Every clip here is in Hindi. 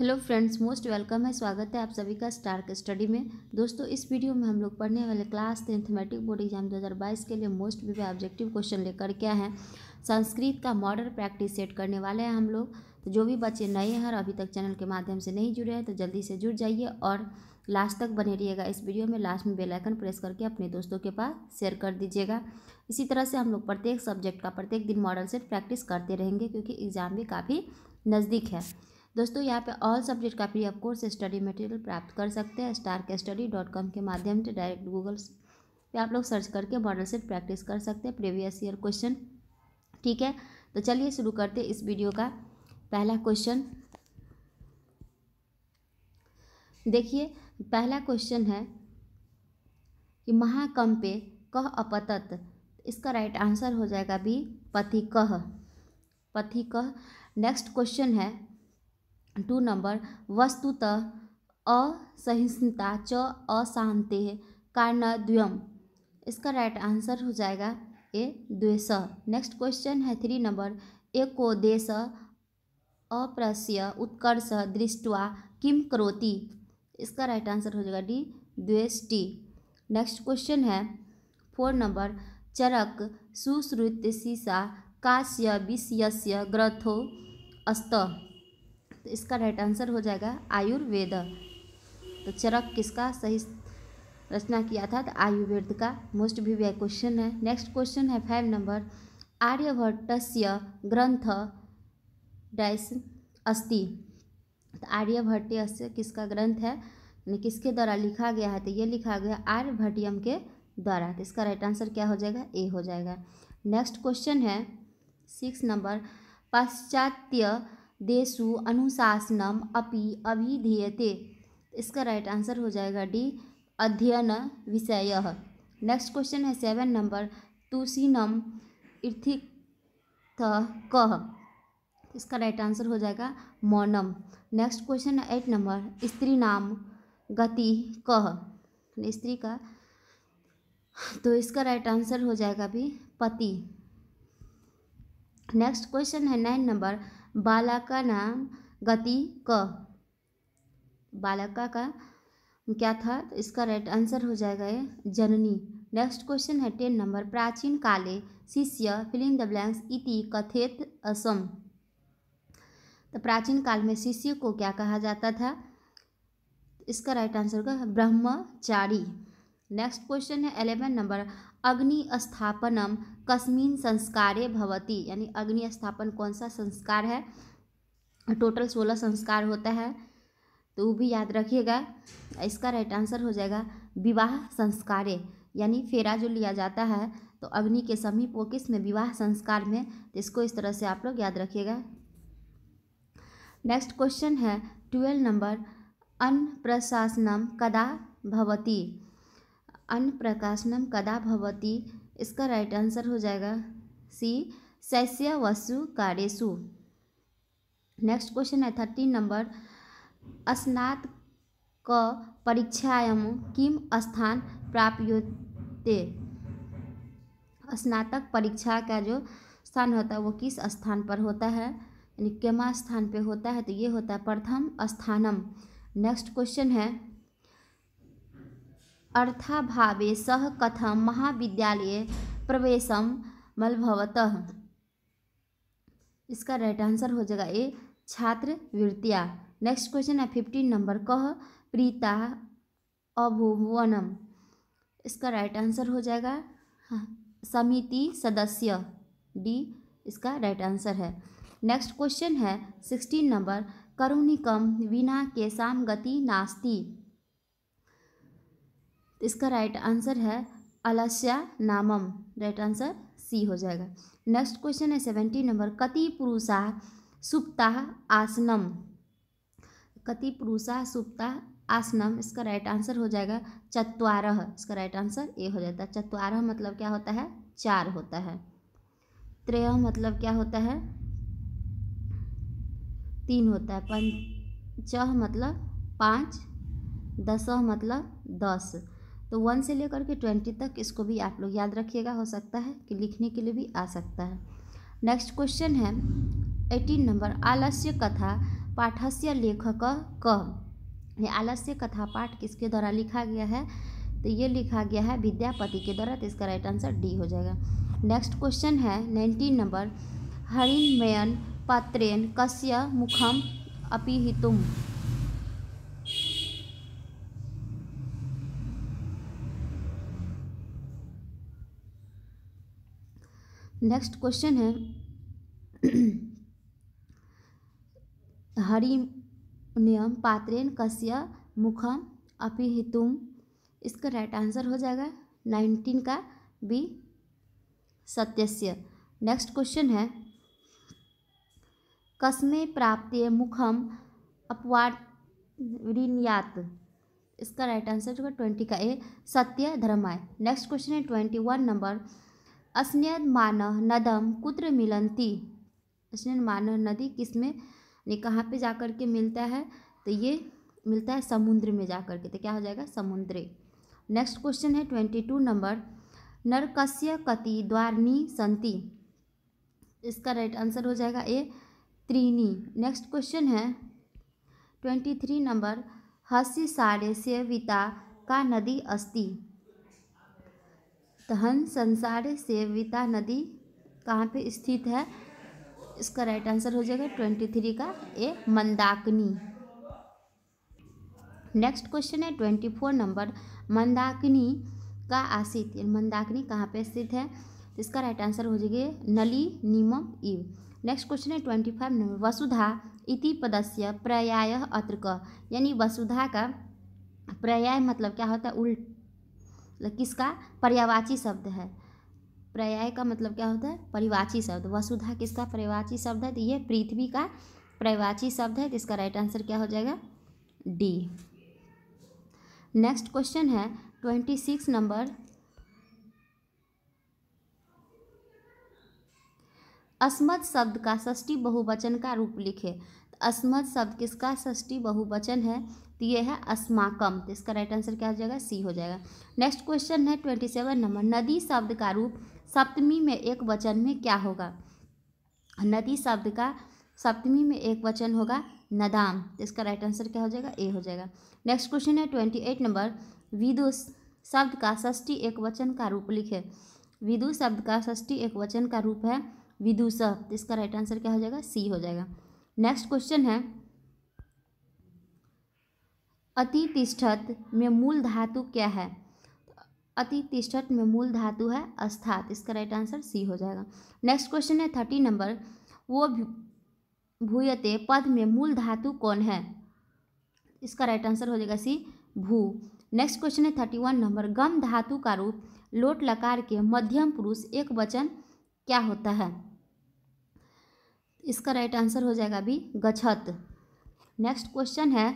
हेलो फ्रेंड्स मोस्ट वेलकम है स्वागत है आप सभी का स्टार के स्टडी में दोस्तों इस वीडियो में हम लोग पढ़ने वाले क्लास मैट्रिक बोर्ड एग्जाम 2022 के लिए मोस्ट वीवे ऑब्जेक्टिव क्वेश्चन लेकर क्या है संस्कृत का मॉडल प्रैक्टिस सेट करने वाले हैं हम लोग तो जो भी बच्चे नए हैं और अभी तक चैनल के माध्यम से नहीं जुड़े हैं तो जल्दी से जुड़ जाइए और लास्ट तक बने रहिएगा इस वीडियो में लास्ट में बेल आइकन प्रेस करके अपने दोस्तों के पास शेयर कर दीजिएगा इसी तरह से हम लोग प्रत्येक सब्जेक्ट का प्रत्येक दिन मॉडल सेट प्रैक्टिस करते रहेंगे क्योंकि एग्ज़ाम भी काफ़ी नज़दीक है दोस्तों यहाँ पे ऑल सब्जेक्ट का free of course study material प्राप्त कर सकते हैं स्टार के स्टडी डॉट कॉम के माध्यम से डायरेक्ट गूगल पे आप लोग सर्च करके मॉडल सेट प्रैक्टिस कर सकते हैं प्रीवियस ईयर क्वेश्चन ठीक है तो चलिए शुरू करते इस वीडियो का पहला क्वेश्चन देखिए पहला क्वेश्चन है कि पे कह अपतत इसका राइट आंसर हो जाएगा बी पथिकह पथिकह नेक्स्ट क्वेश्चन है टू नंबर वस्तुतः असहिष्णुता च अशांति द्वयम इसका राइट आंसर हो जाएगा ए द्वेष नेक्स्ट क्वेश्चन है थ्री नंबर एको देश अप्रस्य उत्कर्ष दृष्टवा किम करोति इसका राइट आंसर हो जाएगा डी द्वेष्टि नेक्स्ट क्वेश्चन है फोर नंबर चरक सुश्रुत सीसा काश्य विषय ग्रथो अस्त तो इसका राइट आंसर हो जाएगा आयुर्वेद तो चरक किसका सही रचना किया था तो आयुर्वेद का मोस्ट भी वी क्वेश्चन है नेक्स्ट क्वेश्चन है फाइव नंबर आर्यभट्टस्य ग्रंथ डैश अस्ति तो आर्यभट्ट किसका ग्रंथ है किसके द्वारा लिखा गया है तो ये लिखा गया आर्यभट्टियम के द्वारा तो इसका राइट आंसर क्या हो जाएगा ए हो जाएगा नेक्स्ट क्वेश्चन है सिक्स नंबर पाश्चात्य देशु अनुशासनम अपि अभिधेयते इसका राइट आंसर हो जाएगा डी अध्ययन विषय नेक्स्ट क्वेश्चन है सेवन नंबर तुषिनम इर्थिथ कह इसका राइट आंसर हो जाएगा मौनम नेक्स्ट क्वेश्चन है एट नंबर स्त्री नाम गति कह स्त्री का तो इसका राइट आंसर हो जाएगा भी पति नेक्स्ट क्वेश्चन है नाइन नंबर बालक का नाम गति क बालक का क्या था तो इसका राइट आंसर हो जाएगा जननी नेक्स्ट क्वेश्चन है टेन नंबर प्राचीन काले शिष्य फिलिंग द ब्लैंक्स इति कथित असम तो प्राचीन काल में शिष्य को क्या कहा जाता था इसका राइट आंसर होगा ब्रह्मचारी नेक्स्ट क्वेश्चन है एलेवन नंबर अग्निस्थापनम कस्मिन संस्कारे भवति यानी अग्निस्थापन कौन सा संस्कार है टोटल सोलह संस्कार होता है तो वो भी याद रखिएगा इसका राइट आंसर हो जाएगा विवाह संस्कारे यानी फेरा जो लिया जाता है तो अग्नि के समीप वो किस में विवाह संस्कार में तो इसको इस तरह से आप लोग याद रखिएगा नेक्स्ट क्वेश्चन है ट्वेल्व नंबर प्रशासनम कदा भवती प्रकाशनम कदा भवती इसका राइट आंसर हो जाएगा सी शैस्य वसु कार्यसु नेक्स्ट क्वेश्चन है थर्टीन नंबर स्नात क परीक्षायाम किम स्थान प्राप्योते स्नातक परीक्षा का जो स्थान होता है वो किस स्थान पर होता है यानी केमा स्थान पे होता है तो ये होता है प्रथम स्थानम नेक्स्ट क्वेश्चन है अर्थाभावे सह कथम महाविद्यालय प्रवेश मलभवत इसका राइट आंसर हो जाएगा ए छात्रवृत्तिया नेक्स्ट क्वेश्चन है फिफ्टीन नंबर कह प्रीता अभुवनम इसका राइट आंसर हो जाएगा हाँ, समिति सदस्य डी इसका राइट आंसर है नेक्स्ट क्वेश्चन है सिक्सटीन नंबर करुणिकम विना के साम गति नास्ती तो इसका राइट आंसर है अलस्या नामम राइट आंसर सी हो जाएगा नेक्स्ट क्वेश्चन है सेवेंटी नंबर कति पुरुषा सुप्ता आसनम कति पुरुषा सुप्ता आसनम इसका राइट आंसर हो जाएगा चतवारह इसका राइट आंसर ए हो जाता है चतवारह मतलब क्या होता है चार होता है त्रय मतलब क्या होता है तीन होता है पंच मतलब पाँच दस मतलब दस तो वन से लेकर के ट्वेंटी तक इसको भी आप लोग याद रखिएगा हो सकता है कि लिखने के लिए भी आ सकता है नेक्स्ट क्वेश्चन है एटीन नंबर आलस्य कथा पाठस्य लेखक क ये आलस्य कथा पाठ किसके द्वारा लिखा गया है तो ये लिखा गया है विद्यापति के द्वारा तो इसका राइट आंसर डी हो जाएगा नेक्स्ट क्वेश्चन है नाइनटीन नंबर हरिमयन पात्रेन कस्य मुखम अपिहितुम नेक्स्ट क्वेश्चन है हरिण्यम पात्रेन कस्य मुखम अपिहितुम इसका राइट आंसर हो जाएगा नाइनटीन का बी सत्यस्य नेक्स्ट क्वेश्चन है कस्मे प्राप्त मुखम अपवात इसका राइट आंसर होगा ट्वेंटी का ए सत्य धर्माय नेक्स्ट क्वेश्चन है ट्वेंटी वन नंबर स्नेहमानह नदम कुत्र मिलंती मानह नदी किस में यानी कहाँ पे जा कर के मिलता है तो ये मिलता है समुद्र में जा कर के तो क्या हो जाएगा समुद्र नेक्स्ट क्वेश्चन है ट्वेंटी टू नंबर नरकस्य कति द्वारनी संति इसका राइट आंसर हो जाएगा ए त्रीनी नेक्स्ट क्वेश्चन है ट्वेंटी थ्री नंबर हसी सारे सेविता का नदी अस्ति तहन संसार सेविता नदी कहाँ पे स्थित है इसका राइट आंसर हो जाएगा ट्वेंटी थ्री का ए मंदाकिनी नेक्स्ट क्वेश्चन है ट्वेंटी फोर नंबर मंदाकिनी का आसित मंदाकिनी कहाँ पे स्थित है इसका राइट आंसर हो जाएगा नली नीम ईव नेक्स्ट क्वेश्चन है ट्वेंटी फाइव नंबर वसुधा इति पदस्य पर्याय अत्र यानी वसुधा का पर्याय मतलब क्या होता है उल्ट मतलब किसका पर्यावाची शब्द है पर्याय का मतलब क्या होता है परिवाची शब्द वसुधा किसका परिवाची शब्द है तो ये पृथ्वी का परिवाची शब्द है तो इसका राइट आंसर क्या हो जाएगा डी नेक्स्ट क्वेश्चन है ट्वेंटी सिक्स नंबर अस्मद शब्द का षष्टी बहुवचन का रूप लिखे तो अस्मद शब्द किसका षष्टी बहुवचन है तो ये है अस्माकम तो इसका राइट आंसर क्या हो जाएगा सी हो जाएगा नेक्स्ट क्वेश्चन है ट्वेंटी सेवन नंबर नदी शब्द का रूप सप्तमी में एक वचन में क्या होगा नदी शब्द का सप्तमी में एक वचन होगा नदाम तो इसका राइट आंसर क्या हो जाएगा ए हो जाएगा नेक्स्ट क्वेश्चन है ट्वेंटी एट नंबर विदुष शब्द का षष्ठी एक वचन का रूप लिखे विदु शब्द का षष्ठी एक वचन का रूप है विदुष तो इसका राइट आंसर क्या हो जाएगा सी हो जाएगा नेक्स्ट क्वेश्चन है अतितिष्ठत में मूल धातु क्या है अतितिष्ठत में मूल धातु है अस्थात इसका राइट आंसर सी हो जाएगा नेक्स्ट क्वेश्चन है थर्टी नंबर वो भूयते पद में मूल धातु कौन है इसका राइट आंसर हो जाएगा सी भू नेक्स्ट क्वेश्चन है थर्टी वन नंबर गम धातु का रूप लोट लकार के मध्यम पुरुष एक वचन क्या होता है इसका राइट आंसर हो जाएगा अभी गछत नेक्स्ट क्वेश्चन है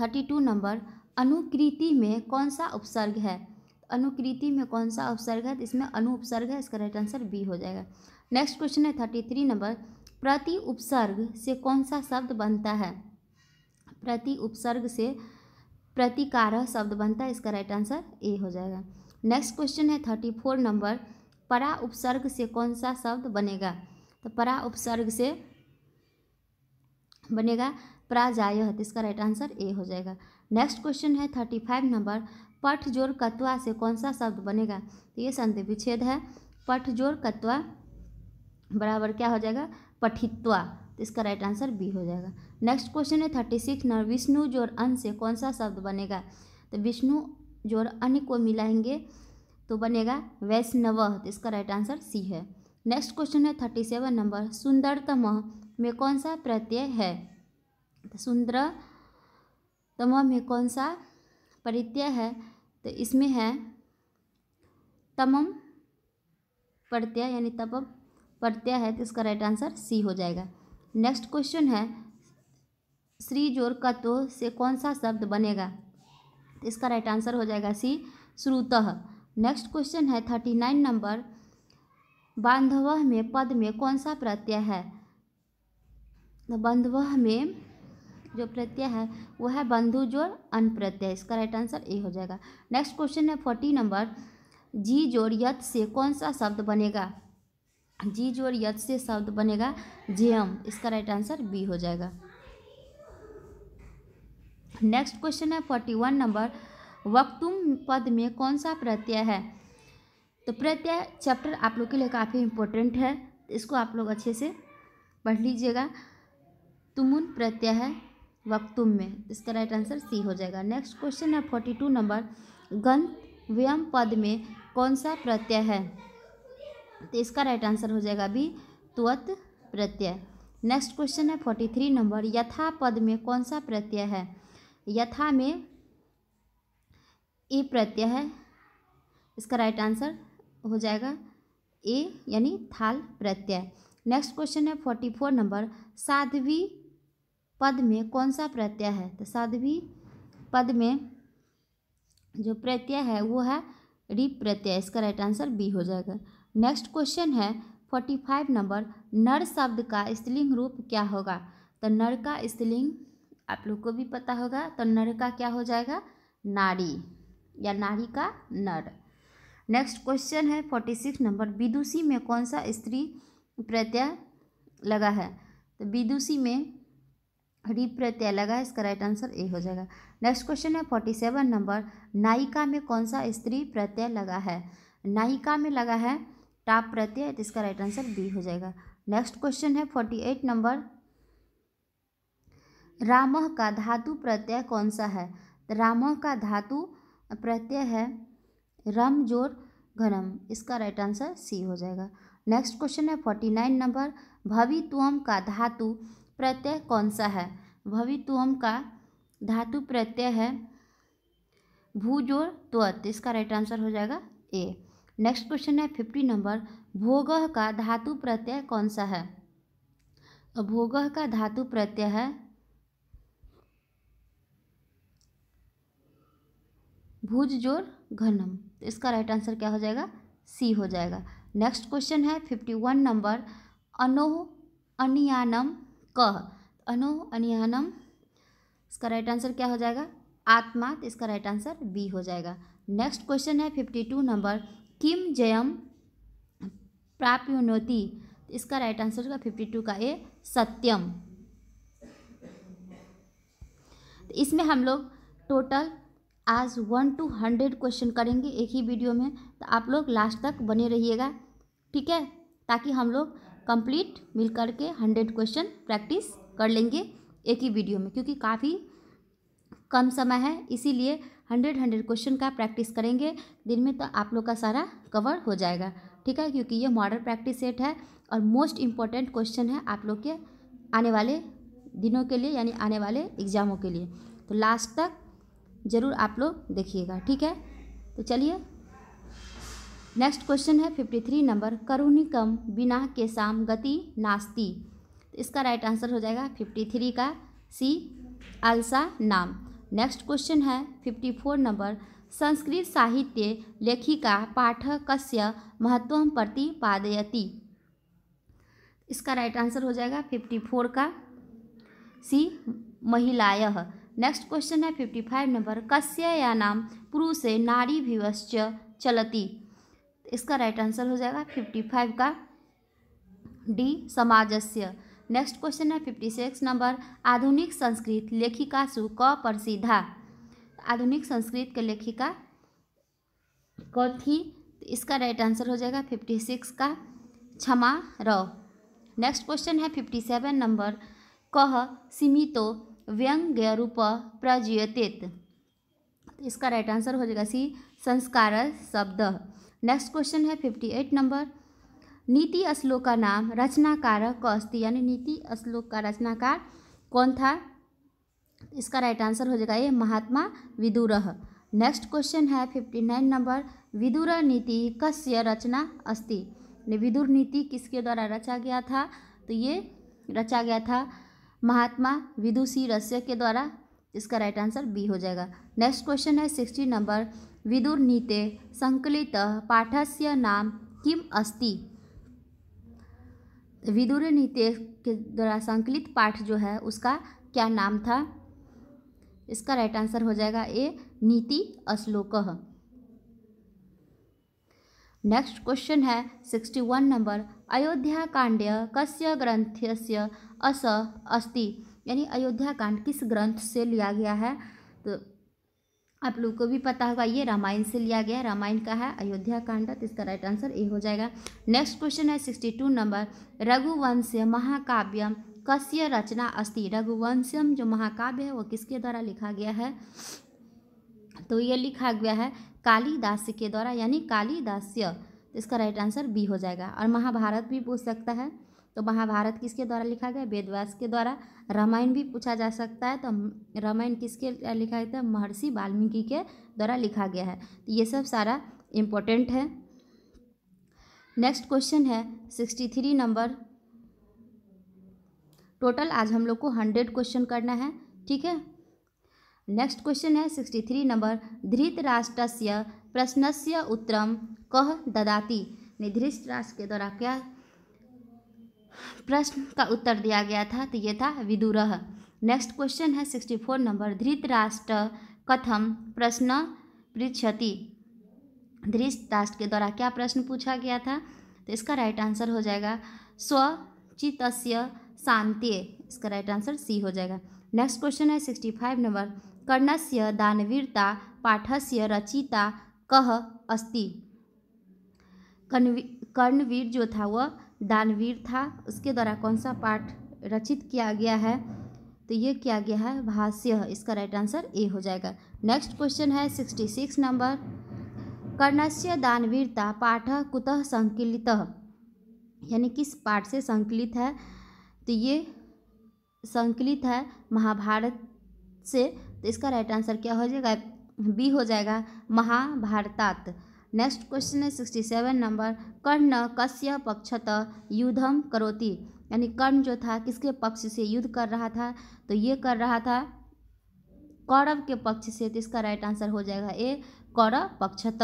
थर्टी टू नंबर अनुकृति में कौन सा उपसर्ग है अनुकृति में कौन सा उपसर्ग है तो इसमें अनु उपसर्ग है इसका राइट आंसर बी हो जाएगा नेक्स्ट क्वेश्चन है थर्टी थ्री नंबर प्रति उपसर्ग से कौन सा शब्द बनता है प्रति उपसर्ग से प्रतिकार शब्द बनता है इसका राइट आंसर ए हो जाएगा नेक्स्ट क्वेश्चन है थर्टी फोर नंबर परा उपसर्ग से कौन सा शब्द बनेगा तो परा उपसर्ग से बनेगा तो इसका राइट आंसर ए हो जाएगा नेक्स्ट क्वेश्चन है थर्टी फाइव नंबर पठ जोर कत्वा से कौन सा शब्द बनेगा तो ये संधि विच्छेद है पठ जोर कत्वा बराबर क्या हो जाएगा पठित्वा तो इसका राइट आंसर बी हो जाएगा नेक्स्ट क्वेश्चन है थर्टी सिक्स नंबर विष्णु जोर अन्न से कौन सा शब्द बनेगा तो विष्णु जोर अन्य को मिलाएंगे तो बनेगा वैष्णव तो इसका राइट आंसर सी है नेक्स्ट क्वेश्चन है थर्टी सेवन नंबर सुंदरतम में कौन सा प्रत्यय है सुंदर तम में कौन सा परित्यय है तो इसमें है तमम प्रत्यय यानी तपम प्रत्यय है तो इसका राइट आंसर सी हो जाएगा नेक्स्ट क्वेश्चन है श्री जोर कतो से कौन सा शब्द बनेगा तो इसका राइट आंसर हो जाएगा सी श्रुतः नेक्स्ट क्वेश्चन है थर्टी नाइन नंबर बांधव में पद में कौन सा प्रत्यय है तो बांधव में जो प्रत्यय है वो है बंधु जोड़ अन प्रत्यय इसका राइट आंसर ए हो जाएगा नेक्स्ट क्वेश्चन है फोर्टी नंबर जी जोड़ यथ से कौन सा शब्द बनेगा जी जोड़ यथ से शब्द बनेगा जेम इसका राइट आंसर बी हो जाएगा नेक्स्ट क्वेश्चन है फोर्टी वन नंबर वक्तुम पद में कौन सा प्रत्यय है तो प्रत्यय चैप्टर आप लोग के लिए काफ़ी इम्पोर्टेंट है इसको आप लोग अच्छे से पढ़ लीजिएगा तुमुन प्रत्यय है वक्तुम में इसका राइट आंसर सी हो जाएगा नेक्स्ट क्वेश्चन है फोर्टी टू नंबर गंतव्यम पद में कौन सा प्रत्यय है तो इसका राइट आंसर हो जाएगा बी त्वत प्रत्यय नेक्स्ट क्वेश्चन है फोर्टी थ्री नंबर यथा पद में कौन सा प्रत्यय है यथा में ई प्रत्यय है इसका राइट आंसर हो जाएगा ए यानी थाल प्रत्यय नेक्स्ट क्वेश्चन है फोर्टी फोर नंबर साध्वी पद में कौन सा प्रत्यय है तो साध्वी पद में जो प्रत्यय है वो है रिप प्रत्यय इसका राइट आंसर बी हो जाएगा नेक्स्ट क्वेश्चन है फोर्टी फाइव नंबर नर शब्द का स्त्रीलिंग रूप क्या होगा तो नर का स्त्रीलिंग आप लोग को भी पता होगा तो नर का क्या हो जाएगा नारी या नारी का नर नेक्स्ट क्वेश्चन है फोर्टी सिक्स नंबर विदुषी में कौन सा स्त्री प्रत्यय लगा है तो विदुषी में प्रत्यय लगा इसका राइट आंसर ए हो जाएगा नेक्स्ट क्वेश्चन है फोर्टी सेवन नंबर नायिका में कौन सा स्त्री प्रत्यय लगा है नायिका में लगा है टाप प्रत्यय तो इसका राइट आंसर बी हो जाएगा नेक्स्ट क्वेश्चन है फोर्टी एट नंबर राम का धातु प्रत्यय कौन सा है तो राम का धातु प्रत्यय है रम जोर घनम इसका राइट आंसर सी हो जाएगा नेक्स्ट क्वेश्चन है फोर्टी नाइन नंबर भवित्वम का धातु प्रत्यय कौन सा है भवितुअम का धातु प्रत्यय है भू जोर त्वत इसका राइट आंसर हो जाएगा ए नेक्स्ट क्वेश्चन है फिफ्टी नंबर भोग का धातु प्रत्यय कौन सा है भोग का धातु प्रत्यय है भुज जोर घनम तो इसका राइट आंसर क्या हो जाएगा सी हो जाएगा नेक्स्ट क्वेश्चन है फिफ्टी वन नंबर अनोह अनियानम कह अनु अनिहनम इसका राइट आंसर क्या हो जाएगा आत्मा तो इसका राइट आंसर बी हो जाएगा नेक्स्ट क्वेश्चन है फिफ्टी टू नंबर किम जयम तो इसका राइट आंसर होगा फिफ्टी टू का ए सत्यम तो इसमें हम लोग टोटल आज वन टू हंड्रेड क्वेश्चन करेंगे एक ही वीडियो में तो आप लोग लास्ट तक बने रहिएगा ठीक है ताकि हम लोग कंप्लीट मिल करके हंड्रेड क्वेश्चन प्रैक्टिस कर लेंगे एक ही वीडियो में क्योंकि काफ़ी कम समय है इसीलिए हंड्रेड हंड्रेड क्वेश्चन का प्रैक्टिस करेंगे दिन में तो आप लोग का सारा कवर हो जाएगा ठीक है क्योंकि ये मॉडल प्रैक्टिस सेट है और मोस्ट इम्पॉर्टेंट क्वेश्चन है आप लोग के आने वाले दिनों के लिए यानी आने वाले एग्ज़ामों के लिए तो लास्ट तक ज़रूर आप लोग देखिएगा ठीक है तो चलिए नेक्स्ट क्वेश्चन है फिफ्टी थ्री नंबर करुणिकम बिना के साम गति नास्ती इसका राइट आंसर हो जाएगा फिफ्टी थ्री का सी अलसा नाम नेक्स्ट क्वेश्चन है फिफ्टी फोर नंबर संस्कृत साहित्य लेखिका पाठकस्य महत्व प्रतिपादयती इसका राइट आंसर हो जाएगा फिफ्टी फोर का सी महिलाय नेक्स्ट क्वेश्चन है फिफ्टी फाइव नंबर कस्य या नाम पुरुषे नारी भीवश्च चलती इसका राइट आंसर हो जाएगा फिफ्टी फाइव का डी समाजस्य नेक्स्ट क्वेश्चन है फिफ्टी सिक्स नंबर आधुनिक संस्कृत लेखिका सु क प्रसिद्धा आधुनिक संस्कृत के लेखिका क थी इसका राइट आंसर हो जाएगा फिफ्टी सिक्स का क्षमा र नेक्स्ट क्वेश्चन है फिफ्टी सेवन नंबर कह सीमितो व्यंग्य रूप प्रज्यतित इसका राइट आंसर हो जाएगा सी संस्कार शब्द नेक्स्ट क्वेश्चन है फिफ्टी एट नंबर नीति श्लोक का नाम रचनाकार कौस्ती यानी नीति श्लोक का रचनाकार कौन था इसका राइट आंसर हो जाएगा ये महात्मा विदुर नेक्स्ट क्वेश्चन है fifty nine number Vidur Niti कस्य रचना अस्ति विदुर नीति किसके द्वारा रचा गया था तो ये रचा गया था महात्मा विदुषी रस्य के द्वारा इसका राइट आंसर बी हो जाएगा नेक्स्ट क्वेश्चन है सिक्सटी नंबर विदुर्नीते पाठ से नाम किम अस्ति नीते के द्वारा संकलित पाठ जो है उसका क्या नाम था इसका राइट आंसर हो जाएगा ए नीति अश्लोक नेक्स्ट क्वेश्चन है sixty one number Ayodhya Kanda कस्य ग्रंथ से अस अस्ति यानी अयोध्या कांड किस ग्रंथ से लिया गया है तो आप लोग को भी पता होगा ये रामायण से लिया गया रामायण का है अयोध्या कांड तो इसका राइट आंसर ए हो जाएगा नेक्स्ट क्वेश्चन है सिक्सटी टू नंबर रघुवंश महाकाव्यम कस्य रचना अस्ति रघुवंशम जो महाकाव्य है वो किसके द्वारा लिखा गया है तो ये लिखा गया है कालीदास के द्वारा यानी कालीदास्य इसका राइट आंसर बी हो जाएगा और महाभारत भी पूछ सकता है तो महाभारत किसके द्वारा लिखा गया वेदव्यास के द्वारा रामायण भी पूछा जा सकता है तो रामायण किसके लिखा गया था महर्षि वाल्मीकि के द्वारा लिखा गया है तो ये सब सारा इम्पोर्टेंट है नेक्स्ट क्वेश्चन है सिक्सटी थ्री नंबर टोटल आज हम लोग को हंड्रेड क्वेश्चन करना है ठीक है नेक्स्ट क्वेश्चन है sixty three number Dhritarashtra प्रश्न से उत्तरम कह ददाती निधृष्ट राष्ट्र के द्वारा क्या प्रश्न का उत्तर दिया गया था तो ये था विदुरह नेक्स्ट क्वेश्चन है सिक्सटी फोर नंबर धृतराष्ट्र कथम प्रश्न पृछति धृतराष्ट्र के द्वारा क्या प्रश्न पूछा गया था तो इसका राइट आंसर हो जाएगा स्वचित शांति इसका राइट आंसर सी हो जाएगा नेक्स्ट क्वेश्चन है सिक्सटी फाइव नंबर कर्ण से दानवीरता पाठस्य रचिता कह अस्ति कर्णवीर जो था वह दानवीर था उसके द्वारा कौन सा पाठ रचित किया गया है तो ये किया गया है भाष्य इसका राइट आंसर ए हो जाएगा नेक्स्ट क्वेश्चन है सिक्सटी सिक्स नंबर कर्णस्य दानवीरता पाठ कुतः संकलित यानी किस पाठ से संकलित है तो ये संकलित है महाभारत से तो इसका राइट आंसर क्या हो जाएगा बी हो जाएगा महाभारतात नेक्स्ट क्वेश्चन है सिक्सटी सेवन नंबर कर्ण कस्य पक्षतः युद्धम करोति यानी कर्ण जो था किसके पक्ष से युद्ध कर रहा था तो ये कर रहा था कौरव के पक्ष से तो इसका राइट आंसर हो जाएगा ए कौरव पक्षत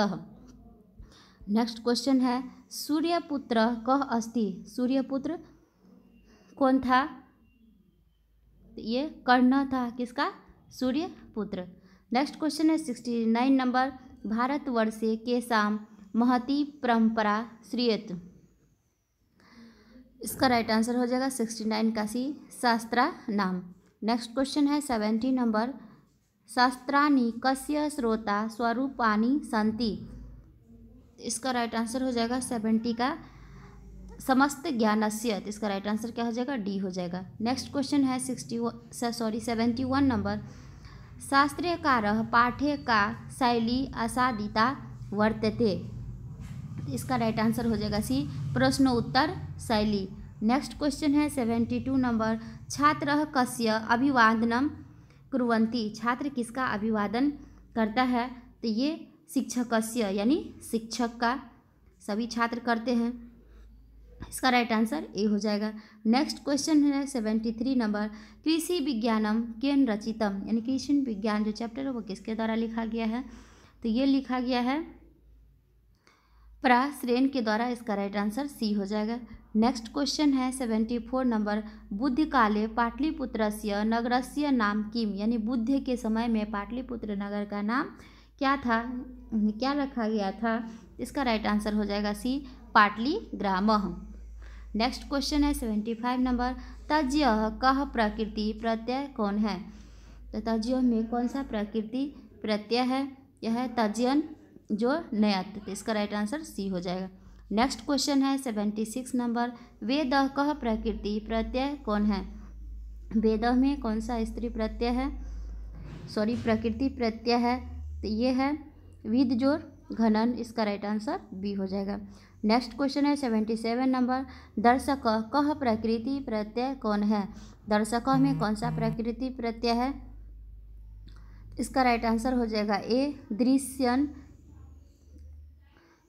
नेक्स्ट क्वेश्चन है सूर्यपुत्र कह अस्ति सूर्यपुत्र कौन था तो ये कर्ण था किसका सूर्यपुत्र नेक्स्ट क्वेश्चन है सिक्सटी नाइन नंबर भारतवर्षे केषां महती परंपरा श्रीयत इसका राइट आंसर हो जाएगा सिक्सटी नाइन का सी शास्त्रा नाम नेक्स्ट क्वेश्चन है सेवेंटी नंबर शास्त्राणी कस्य श्रोता स्वरूपानी शांति इसका राइट आंसर हो जाएगा सेवेंटी का समस्त से इसका राइट आंसर क्या हो जाएगा डी हो जाएगा नेक्स्ट क्वेश्चन है sixty sorry seventy one number शास्त्रीयकारः पाठ्य का शैली असादिता वर्तते इसका राइट आंसर हो जाएगा सी प्रश्नोत्तर शैली नेक्स्ट क्वेश्चन है सेवेंटी टू नंबर छात्र कस्य अभिवादनम कुरंती छात्र किसका अभिवादन करता है तो ये शिक्षक यानी शिक्षक का सभी छात्र करते हैं इसका राइट आंसर ए हो जाएगा नेक्स्ट क्वेश्चन है सेवेंटी थ्री नंबर कृषि विज्ञानम केन रचितम यानी कृषि विज्ञान जो चैप्टर है वो किसके द्वारा लिखा गया है तो ये लिखा गया है प्रासन के द्वारा इसका राइट आंसर सी हो जाएगा नेक्स्ट क्वेश्चन है सेवेंटी फोर नंबर बुद्ध काले पाटलिपुत्र से नगर से नाम किम यानी बुद्ध के समय में पाटलिपुत्र नगर का नाम क्या था क्या रखा गया था इसका राइट आंसर हो जाएगा C Pataligram next question है सेवेंटी फाइव नंबर तज्य कह प्रकृति प्रत्यय कौन है तो तज्य में कौन सा प्रकृति प्रत्यय है यह है तजयन जो नया तो इसका राइट आंसर सी हो जाएगा नेक्स्ट क्वेश्चन है सेवेंटी सिक्स नंबर वेद कह प्रकृति प्रत्यय कौन है वेद में कौन सा स्त्री प्रत्यय है सॉरी प्रकृति प्रत्यय है तो ये है विद जोर घनन इसका राइट आंसर बी हो जाएगा नेक्स्ट क्वेश्चन है सेवेंटी सेवन नंबर दर्शक कह प्रकृति प्रत्यय कौन है दर्शक में कौन सा प्रकृति प्रत्यय है इसका राइट आंसर हो जाएगा ए दृश्यन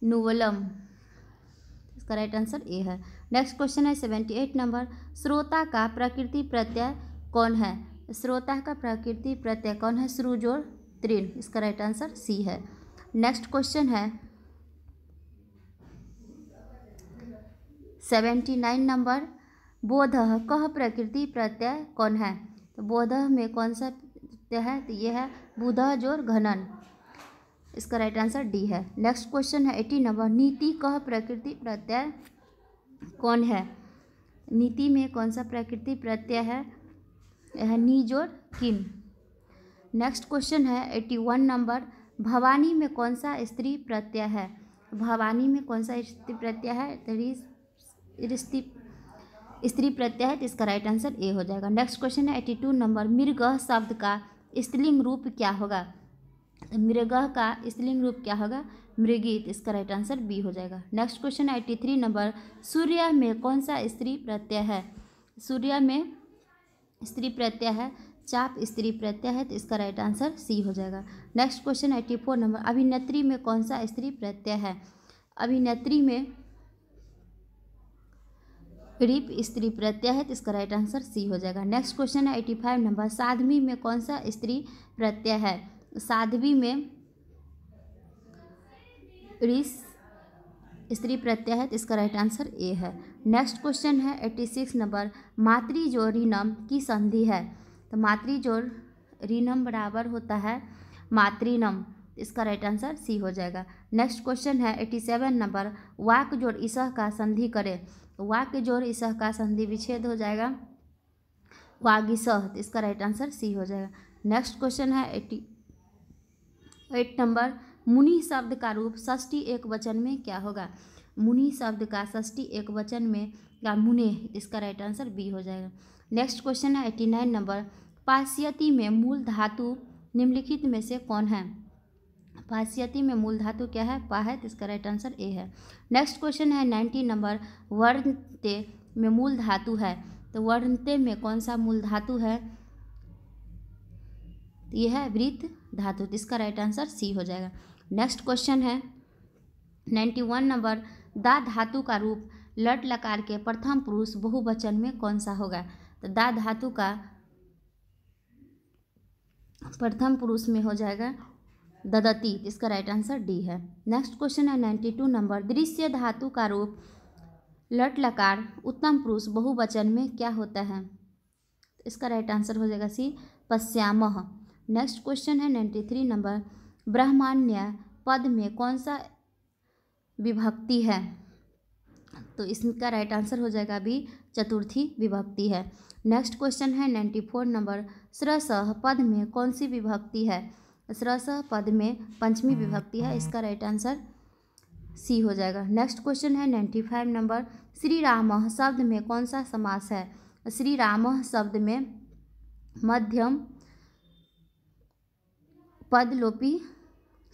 नुवलम इसका राइट आंसर ए है नेक्स्ट क्वेश्चन है सेवेंटी एट नंबर श्रोता का प्रकृति प्रत्यय कौन है श्रोता का प्रकृति प्रत्यय कौन है श्रुजोर त्रिन इसका राइट आंसर सी है नेक्स्ट क्वेश्चन है सेवेंटी नाइन नंबर बोध कह प्रकृति प्रत्यय कौन है तो बोध में कौन सा प्रत्यय है तो ये है बुध जोर घनन इसका राइट आंसर डी है नेक्स्ट क्वेश्चन है एटी नंबर नीति कह प्रकृति प्रत्यय कौन है नीति में कौन सा प्रकृति प्रत्यय है यह नी जोर किन नेक्स्ट क्वेश्चन है एट्टी वन नंबर भवानी में कौन सा स्त्री प्रत्यय है भवानी में कौन सा स्त्री प्रत्यय है तो रिस्ती स्त्री प्रत्यय है तो इसका राइट आंसर ए हो जाएगा नेक्स्ट क्वेश्चन है एटी टू नंबर मृग शब्द का स्त्रीलिंग रूप क्या होगा तो मृग का स्त्रीलिंग रूप क्या होगा मृगी तो इसका राइट आंसर बी हो जाएगा नेक्स्ट क्वेश्चन है एटी थ्री नंबर सूर्य में कौन सा स्त्री प्रत्यय है सूर्य में स्त्री प्रत्यय है चाप स्त्री प्रत्यय है तो इसका राइट आंसर सी हो जाएगा next question eighty four number अभिनेत्री में कौन सा स्त्री प्रत्यय है अभिनेत्री में रिप स्त्री प्रत्यय है तो इसका राइट आंसर सी हो जाएगा नेक्स्ट क्वेश्चन है एटी फाइव नंबर साध्वी में कौन सा स्त्री प्रत्यय है साध्वी में रिस स्त्री प्रत्यय है तो इसका राइट आंसर ए है नेक्स्ट क्वेश्चन है एट्टी सिक्स नंबर जो ऋणम की संधि है तो जो ऋणम बराबर होता है मातृनम इसका राइट आंसर सी हो जाएगा नेक्स्ट क्वेश्चन है एट्टी सेवन नंबर वाक जोड़ ईसा का संधि करें तो वाक जोर इस का संधि विच्छेद हो जाएगा वागिसह तो इसका राइट आंसर सी हो जाएगा नेक्स्ट क्वेश्चन है एट्टी एट नंबर मुनि शब्द का रूप षष्टी एक वचन में क्या होगा मुनि शब्द का षष्टी एक वचन में या मुने इसका राइट आंसर बी हो जाएगा नेक्स्ट क्वेश्चन है एट्टी नाइन नंबर पाश्यति में मूल धातु निम्नलिखित में से कौन है भाष्यति में मूल धातु क्या है पा है तो इसका राइट आंसर ए है नेक्स्ट क्वेश्चन है नाइन्टी नंबर वर्णते में मूल धातु है तो वर्णते में कौन सा मूल धातु है तो यह है वृत्त धातु तो इसका राइट आंसर सी हो जाएगा नेक्स्ट क्वेश्चन है नाइन्टी वन नंबर दा धातु का रूप लट लकार के प्रथम पुरुष बहुवचन में कौन सा होगा तो दा धातु का प्रथम पुरुष में हो जाएगा ददती इसका राइट आंसर डी है नेक्स्ट क्वेश्चन है नाइन्टी टू नंबर दृश्य धातु का रूप लट लकार उत्तम पुरुष बहुवचन में क्या होता है इसका राइट आंसर हो जाएगा सी पश्याम नेक्स्ट क्वेश्चन है नाइन्टी थ्री नंबर ब्रह्मान्य पद में कौन सा विभक्ति है तो इसका राइट आंसर हो जाएगा भी चतुर्थी विभक्ति है नेक्स्ट क्वेश्चन है नाइन्टी फोर नंबर स्रसह पद में कौन सी विभक्ति है सरस पद में पंचमी हम्म, विभक्ति है हम्म। इसका राइट आंसर सी हो जाएगा नेक्स्ट क्वेश्चन है ninety five number Shri Ram शब्द में कौन सा समास है श्री राम शब्द में मध्यम पदलोपी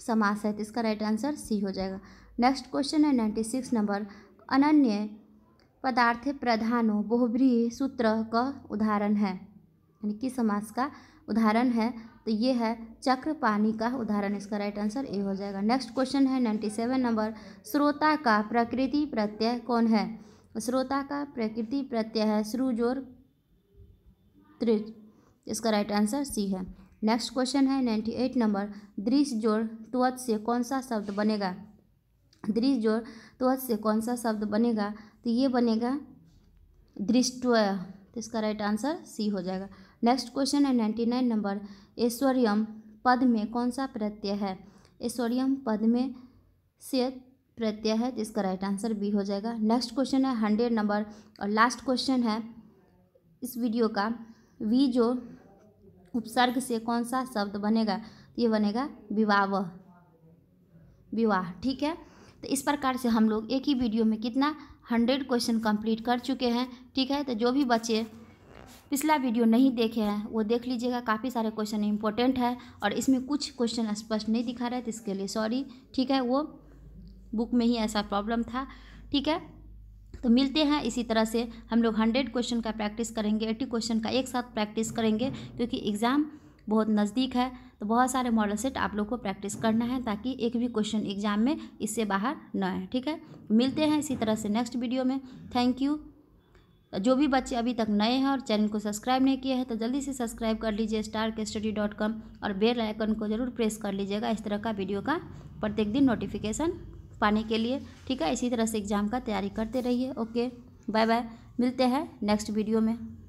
समास है तो इसका राइट आंसर सी हो जाएगा नेक्स्ट क्वेश्चन है नाइन्टी सिक्स नंबर अनन्य पदार्थ प्रधानो बहुब्रीही सूत्र का उदाहरण है यानी कि समास का उदाहरण है तो ये है चक्र पानी का उदाहरण इसका राइट आंसर ए हो जाएगा नेक्स्ट क्वेश्चन है नाइन्टी सेवन नंबर श्रोता का प्रकृति प्रत्यय कौन है श्रोता का प्रकृति प्रत्यय है श्रुजोर त्रिज इसका राइट आंसर सी है नेक्स्ट क्वेश्चन है नाइन्टी एट नंबर दृश जोड़ त्वत से कौन सा शब्द बनेगा दृश जोड़ त्वत से कौन सा शब्द बनेगा तो ये बनेगा दृष्टव तो इसका राइट आंसर सी हो जाएगा नेक्स्ट क्वेश्चन है नाइन्टी नाइन नंबर ऐश्वर्यम पद में कौन सा प्रत्यय है ऐश्वर्यम पद में से प्रत्यय है जिसका राइट आंसर बी हो जाएगा नेक्स्ट क्वेश्चन है हंड्रेड नंबर और लास्ट क्वेश्चन है इस वीडियो का वी जो उपसर्ग से कौन सा शब्द बनेगा तो ये बनेगा विवाह विवाह ठीक है तो इस प्रकार से हम लोग एक ही वीडियो में कितना हंड्रेड क्वेश्चन कंप्लीट कर चुके हैं ठीक है तो जो भी बच्चे पिछला वीडियो नहीं देखे हैं वो देख लीजिएगा काफ़ी सारे क्वेश्चन इंपॉर्टेंट है और इसमें कुछ क्वेश्चन स्पष्ट नहीं दिखा रहे थे तो इसके लिए सॉरी ठीक है वो बुक में ही ऐसा प्रॉब्लम था ठीक है तो मिलते हैं इसी तरह से हम लोग हंड्रेड क्वेश्चन का प्रैक्टिस करेंगे एट्टी क्वेश्चन का एक साथ प्रैक्टिस करेंगे क्योंकि एग्ज़ाम बहुत नज़दीक है तो बहुत सारे मॉडल सेट आप लोग को प्रैक्टिस करना है ताकि एक भी क्वेश्चन एग्ज़ाम में इससे बाहर ना आए ठीक है मिलते हैं इसी तरह से नेक्स्ट वीडियो में थैंक यू जो भी बच्चे अभी तक नए हैं और चैनल को सब्सक्राइब नहीं किया है तो जल्दी से सब्सक्राइब कर लीजिए स्टार के स्टडी डॉट कॉम और बेल आइकन को ज़रूर प्रेस कर लीजिएगा इस तरह का वीडियो का प्रत्येक दिन नोटिफिकेशन पाने के लिए ठीक है इसी तरह से एग्ज़ाम का तैयारी करते रहिए ओके बाय बाय मिलते हैं नेक्स्ट वीडियो में